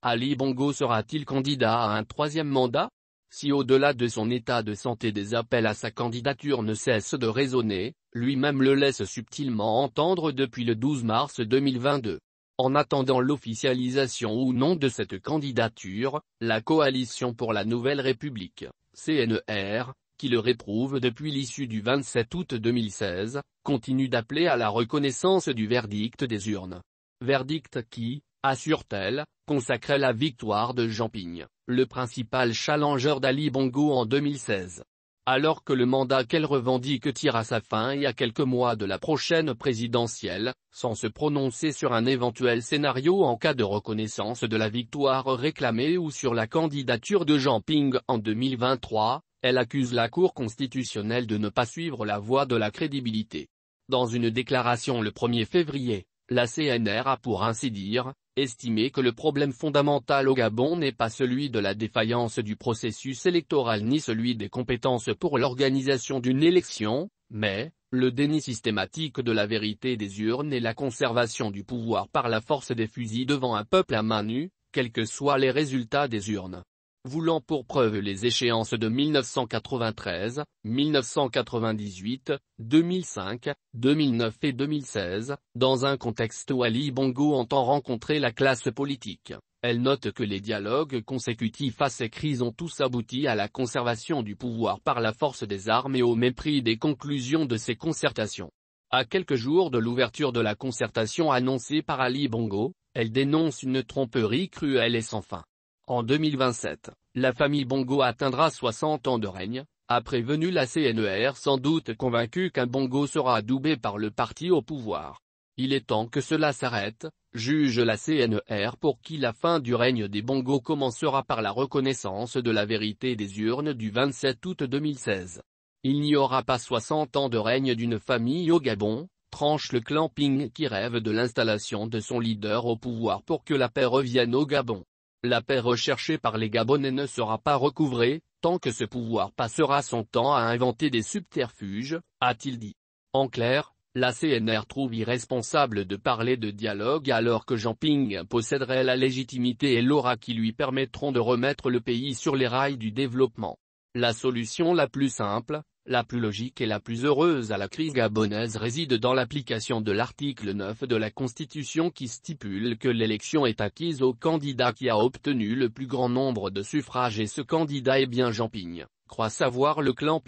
Ali Bongo sera-t-il candidat à un troisième mandat Si au-delà de son état de santé des appels à sa candidature ne cessent de résonner, lui-même le laisse subtilement entendre depuis le 12 mars 2022. En attendant l'officialisation ou non de cette candidature, la Coalition pour la Nouvelle République, CNR, e qui le réprouve depuis l'issue du 27 août 2016, continue d'appeler à la reconnaissance du verdict des urnes. Verdict qui, assure-t-elle, consacrait la victoire de Jean Ping, le principal challenger d'Ali Bongo en 2016. Alors que le mandat qu'elle revendique tire à sa fin et à quelques mois de la prochaine présidentielle, sans se prononcer sur un éventuel scénario en cas de reconnaissance de la victoire réclamée ou sur la candidature de Jean Ping en 2023, elle accuse la Cour constitutionnelle de ne pas suivre la voie de la crédibilité. Dans une déclaration le 1er février, la CNR a pour ainsi dire, Estimer que le problème fondamental au Gabon n'est pas celui de la défaillance du processus électoral ni celui des compétences pour l'organisation d'une élection, mais, le déni systématique de la vérité des urnes et la conservation du pouvoir par la force des fusils devant un peuple à main nue, quels que soient les résultats des urnes voulant pour preuve les échéances de 1993, 1998, 2005, 2009 et 2016, dans un contexte où Ali Bongo entend rencontrer la classe politique. Elle note que les dialogues consécutifs à ces crises ont tous abouti à la conservation du pouvoir par la force des armes et au mépris des conclusions de ces concertations. À quelques jours de l'ouverture de la concertation annoncée par Ali Bongo, elle dénonce une tromperie cruelle et sans fin. En 2027, la famille Bongo atteindra 60 ans de règne, a prévenu la CNER sans doute convaincue qu'un Bongo sera adoubé par le parti au pouvoir. Il est temps que cela s'arrête, juge la CNER pour qui la fin du règne des Bongo commencera par la reconnaissance de la vérité des urnes du 27 août 2016. Il n'y aura pas 60 ans de règne d'une famille au Gabon, tranche le clamping qui rêve de l'installation de son leader au pouvoir pour que la paix revienne au Gabon. La paix recherchée par les Gabonais ne sera pas recouvrée, tant que ce pouvoir passera son temps à inventer des subterfuges, a-t-il dit. En clair, la CNR trouve irresponsable de parler de dialogue alors que Jean Ping posséderait la légitimité et l'aura qui lui permettront de remettre le pays sur les rails du développement. La solution la plus simple, la plus logique et la plus heureuse à la crise gabonaise réside dans l'application de l'article 9 de la Constitution qui stipule que l'élection est acquise au candidat qui a obtenu le plus grand nombre de suffrages et ce candidat est bien Jean Pigne, croit savoir le clan